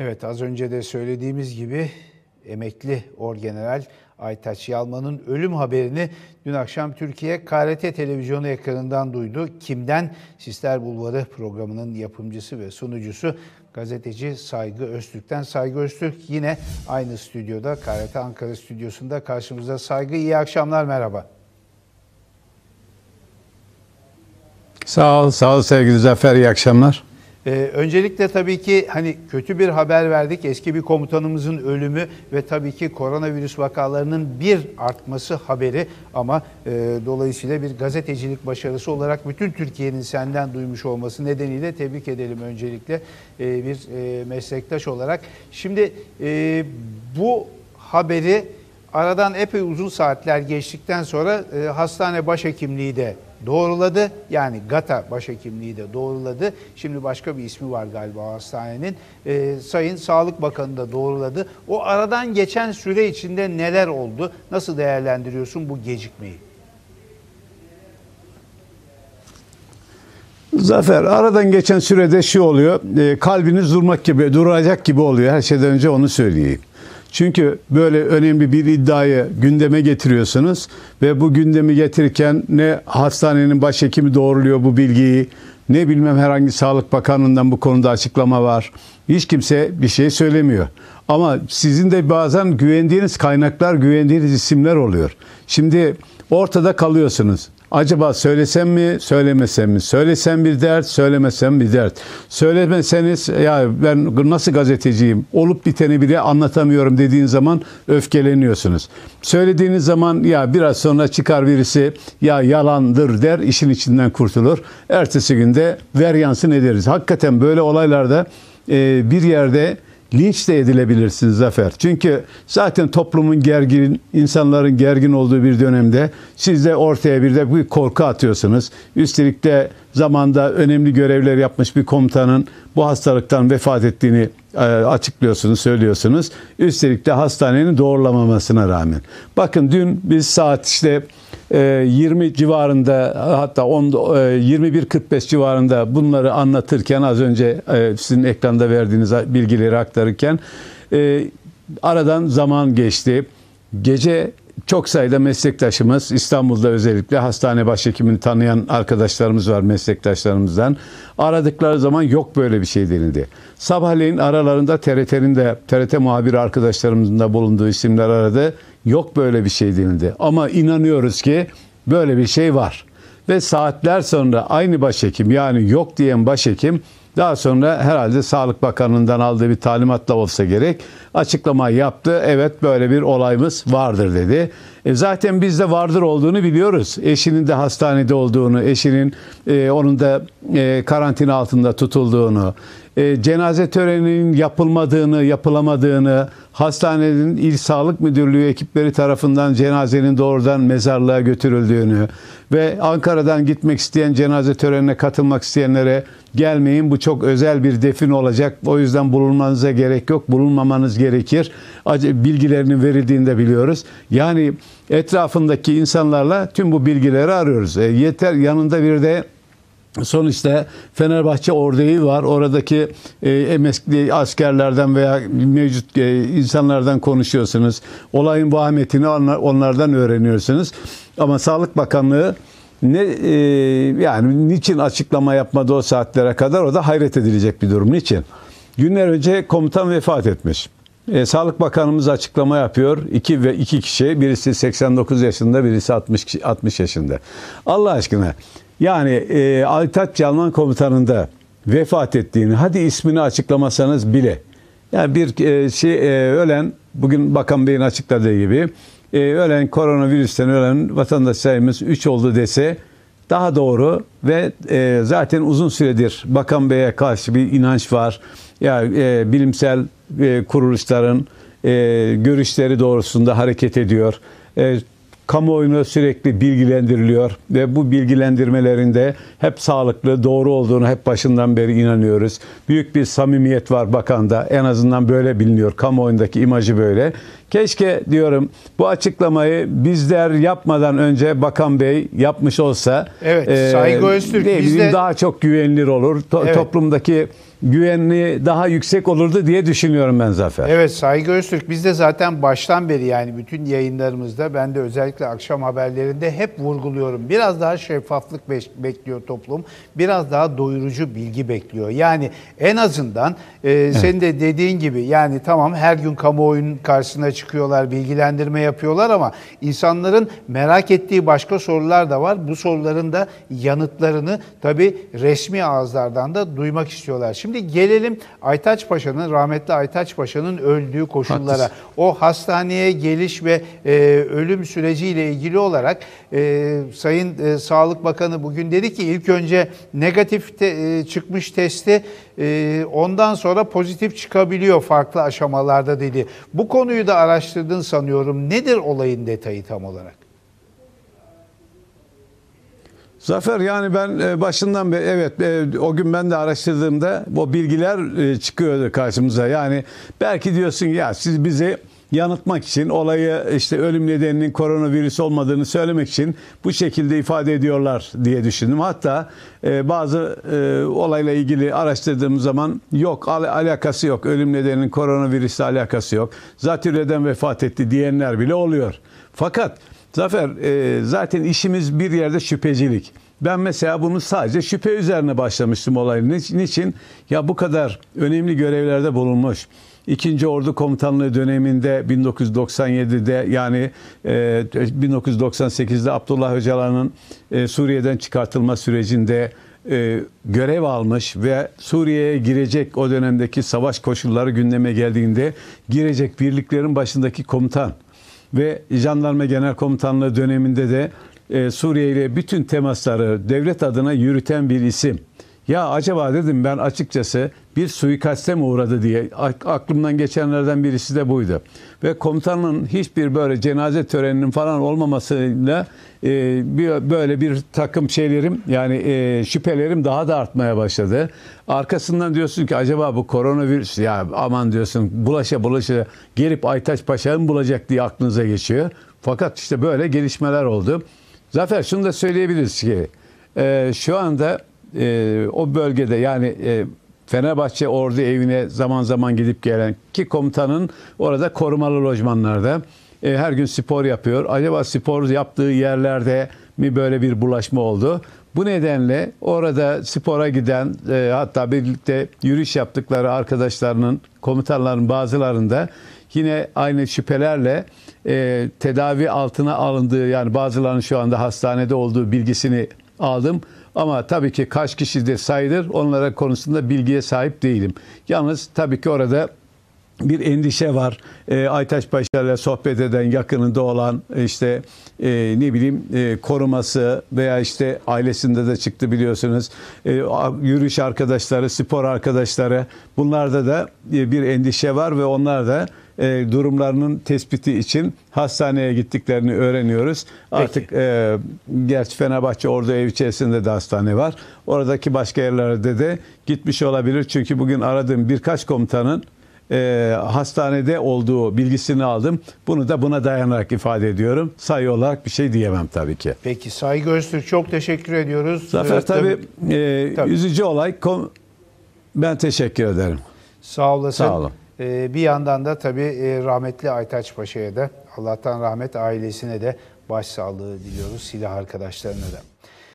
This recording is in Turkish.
Evet az önce de söylediğimiz gibi emekli orgeneral Aytaç Yalman'ın ölüm haberini dün akşam Türkiye KRT televizyonu ekranından duydu. Kimden? Sisler Bulvarı programının yapımcısı ve sunucusu gazeteci Saygı Öztürk'ten. Saygı Öztürk yine aynı stüdyoda KRT Ankara stüdyosunda karşımıza Saygı İyi akşamlar merhaba. Sağ ol, sağ ol sevgili Zafer, İyi akşamlar. Ee, öncelikle tabii ki hani kötü bir haber verdik. Eski bir komutanımızın ölümü ve tabii ki koronavirüs vakalarının bir artması haberi ama e, dolayısıyla bir gazetecilik başarısı olarak bütün Türkiye'nin senden duymuş olması nedeniyle tebrik edelim öncelikle e, bir e, meslektaş olarak. Şimdi e, bu haberi aradan epey uzun saatler geçtikten sonra e, hastane başhekimliği de doğruladı. Yani GATA başhekimliği de doğruladı. Şimdi başka bir ismi var galiba hastanenin. E, Sayın Sağlık Bakanı da doğruladı. O aradan geçen süre içinde neler oldu? Nasıl değerlendiriyorsun bu gecikmeyi? Zafer aradan geçen sürede şey oluyor. E, kalbiniz durmak gibi, duracak gibi oluyor. Her şeyden önce onu söyleyeyim. Çünkü böyle önemli bir iddiayı gündeme getiriyorsunuz ve bu gündemi getirirken ne hastanenin başhekimi doğruluyor bu bilgiyi, ne bilmem herhangi Sağlık Bakanlığından bu konuda açıklama var. Hiç kimse bir şey söylemiyor. Ama sizin de bazen güvendiğiniz kaynaklar, güvendiğiniz isimler oluyor. Şimdi ortada kalıyorsunuz. Acaba söylesem mi, söylemesem mi? Söylesem bir dert, söylemesem bir dert. Söylemeseniz ya ben nasıl gazeteciyim? Olup biteni bile anlatamıyorum dediğin zaman öfkeleniyorsunuz. Söylediğiniz zaman ya biraz sonra çıkar birisi ya yalandır der, işin içinden kurtulur. Ertesi günde ver yansın ederiz. Hakikaten böyle olaylarda bir yerde linç de edilebilirsin Zafer. Çünkü zaten toplumun gergin, insanların gergin olduğu bir dönemde siz de ortaya bir de bir korku atıyorsunuz. Üstelik de zamanda önemli görevler yapmış bir komutanın bu hastalıktan vefat ettiğini e, açıklıyorsunuz, söylüyorsunuz. Üstelik de hastanenin doğrulamamasına rağmen. Bakın dün biz saat işte 20 ee, civarında hatta 10 21.45 e, civarında bunları anlatırken az önce e, sizin ekranda verdiğiniz bilgileri aktarırken e, aradan zaman geçti. Gece çok sayıda meslektaşımız İstanbul'da özellikle hastane başhekimini tanıyan arkadaşlarımız var meslektaşlarımızdan. Aradıkları zaman yok böyle bir şey denildi. Sabahleyin aralarında TRT'nin de TRT muhabir arkadaşlarımızın da bulunduğu isimler aradı. Yok böyle bir şey denildi. Ama inanıyoruz ki böyle bir şey var. Ve saatler sonra aynı başhekim yani yok diyen başhekim daha sonra herhalde Sağlık Bakanlığından aldığı bir talimatla olsa gerek açıklama yaptı. Evet böyle bir olayımız vardır dedi. E, zaten bizde vardır olduğunu biliyoruz. Eşinin de hastanede olduğunu, eşinin e, onun da e, karantina altında tutulduğunu, e, cenaze töreninin yapılmadığını, yapılamadığını, hastanenin il sağlık müdürlüğü ekipleri tarafından cenazenin doğrudan mezarlığa götürüldüğünü ve Ankara'dan gitmek isteyen cenaze törenine katılmak isteyenlere gelmeyin bu çok özel bir defin olacak. O yüzden bulunmanıza gerek yok. Bulunmamanız gerekir. Bilgilerinin verildiğini de biliyoruz. Yani etrafındaki insanlarla tüm bu bilgileri arıyoruz. E, yeter yanında bir de Sonuçta Fenerbahçe orduyu var. Oradaki e, emekli askerlerden veya mevcut e, insanlardan konuşuyorsunuz. Olayın vahametini onlar, onlardan öğreniyorsunuz. Ama Sağlık Bakanlığı ne e, yani niçin açıklama yapmadı o saatlere kadar o da hayret edilecek bir durum. Niçin? Günler önce komutan vefat etmiş. E, Sağlık Bakanımız açıklama yapıyor. İki ve iki kişi, birisi 89 yaşında, birisi 60 60 yaşında. Allah aşkına. Yani e, Aytaç Calman komutanında vefat ettiğini, hadi ismini açıklamasanız bile, yani bir e, şey e, ölen, bugün Bakan Bey'in açıkladığı gibi, e, ölen koronavirüsten ölen vatandaş sayımız 3 oldu dese, daha doğru ve e, zaten uzun süredir Bakan Bey'e karşı bir inanç var. Ya yani, e, bilimsel e, kuruluşların e, görüşleri doğrusunda hareket ediyor. E, kamuoyuna sürekli bilgilendiriliyor ve bu bilgilendirmelerinde hep sağlıklı, doğru olduğunu hep başından beri inanıyoruz. Büyük bir samimiyet var bakanda. En azından böyle biliniyor. Kamuoyundaki imajı böyle. Keşke diyorum bu açıklamayı bizler yapmadan önce Bakan Bey yapmış olsa Evet, e, Saygı Öztürk, Bizim de- daha çok güvenilir olur. To- Evet. Toplumdaki güvenli daha yüksek olurdu diye düşünüyorum ben Zafer. Evet Saygı Öztürk biz de zaten baştan beri yani bütün yayınlarımızda ben de özellikle akşam haberlerinde hep vurguluyorum. Biraz daha şeffaflık bekliyor toplum. Biraz daha doyurucu bilgi bekliyor. Yani en azından e, senin de dediğin gibi yani tamam her gün kamuoyunun karşısına çıkıyorlar, bilgilendirme yapıyorlar ama insanların merak ettiği başka sorular da var. Bu soruların da yanıtlarını tabii resmi ağızlardan da duymak istiyorlar. Şimdi Şimdi gelelim Aytaç Paşa'nın, rahmetli Aytaç Paşa'nın öldüğü koşullara. Haklısın. O hastaneye geliş ve e, ölüm süreciyle ilgili olarak e, Sayın e, Sağlık Bakanı bugün dedi ki ilk önce negatif te, e, çıkmış testi e, ondan sonra pozitif çıkabiliyor farklı aşamalarda dedi. Bu konuyu da araştırdın sanıyorum. Nedir olayın detayı tam olarak? Zafer yani ben e, başından beri evet e, o gün ben de araştırdığımda bu bilgiler e, çıkıyordu karşımıza. Yani belki diyorsun ya siz bizi yanıtmak için olayı işte ölüm nedeninin koronavirüs olmadığını söylemek için bu şekilde ifade ediyorlar diye düşündüm. Hatta bazı olayla ilgili araştırdığım zaman yok al- alakası yok. Ölüm nedeninin koronavirüsle alakası yok. Zatürreden vefat etti diyenler bile oluyor. Fakat Zafer e, zaten işimiz bir yerde şüphecilik. Ben mesela bunu sadece şüphe üzerine başlamıştım olayı. için. Ya bu kadar önemli görevlerde bulunmuş. İkinci Ordu Komutanlığı döneminde 1997'de yani 1998'de e, Abdullah Öcalan'ın e, Suriye'den çıkartılma sürecinde e, görev almış ve Suriye'ye girecek o dönemdeki savaş koşulları gündeme geldiğinde girecek birliklerin başındaki komutan ve Jandarma Genel Komutanlığı döneminde de e, Suriye ile bütün temasları devlet adına yürüten bir isim. Ya acaba dedim ben açıkçası bir suikaste mi uğradı diye aklımdan geçenlerden birisi de buydu. Ve komutanın hiçbir böyle cenaze töreninin falan olmamasıyla e, bir, böyle bir takım şeylerim yani e, şüphelerim daha da artmaya başladı. Arkasından diyorsun ki acaba bu koronavirüs ya aman diyorsun bulaşa bulaşa gelip Aytaç Paşa'yı mı bulacak diye aklınıza geçiyor. Fakat işte böyle gelişmeler oldu. Zafer şunu da söyleyebiliriz ki e, şu anda e, o bölgede yani e, Fenerbahçe Ordu evine zaman zaman gidip gelen ki komutanın orada korumalı lojmanlarda e, her gün spor yapıyor. Acaba spor yaptığı yerlerde mi böyle bir bulaşma oldu? Bu nedenle orada spora giden e, hatta birlikte yürüyüş yaptıkları arkadaşlarının komutanların bazılarında yine aynı şüphelerle e, tedavi altına alındığı yani bazılarının şu anda hastanede olduğu bilgisini aldım. Ama tabii ki kaç kişi de sayılır onlara konusunda bilgiye sahip değilim. Yalnız tabii ki orada bir endişe var. E, ee, Aytaş Paşa ile sohbet eden yakınında olan işte e, ne bileyim e, koruması veya işte ailesinde de çıktı biliyorsunuz. E, yürüyüş arkadaşları, spor arkadaşları bunlarda da e, bir endişe var ve onlar da e, durumlarının tespiti için hastaneye gittiklerini öğreniyoruz. Peki. Artık e, gerçi Fenerbahçe Ordu ev içerisinde de hastane var. Oradaki başka yerlerde de gitmiş olabilir. Çünkü bugün aradığım birkaç komutanın e, hastanede olduğu bilgisini aldım. Bunu da buna dayanarak ifade ediyorum. Sayı olarak bir şey diyemem tabii ki. Peki Saygı Öztürk çok teşekkür ediyoruz. Zafer tabii, tabii, e, tabii. üzücü olay. Ben teşekkür ederim. Sağ olasın. Sağ olun. Ee, bir yandan da tabii e, rahmetli Aytaç Paşa'ya da Allah'tan rahmet ailesine de başsağlığı diliyoruz silah arkadaşlarına da.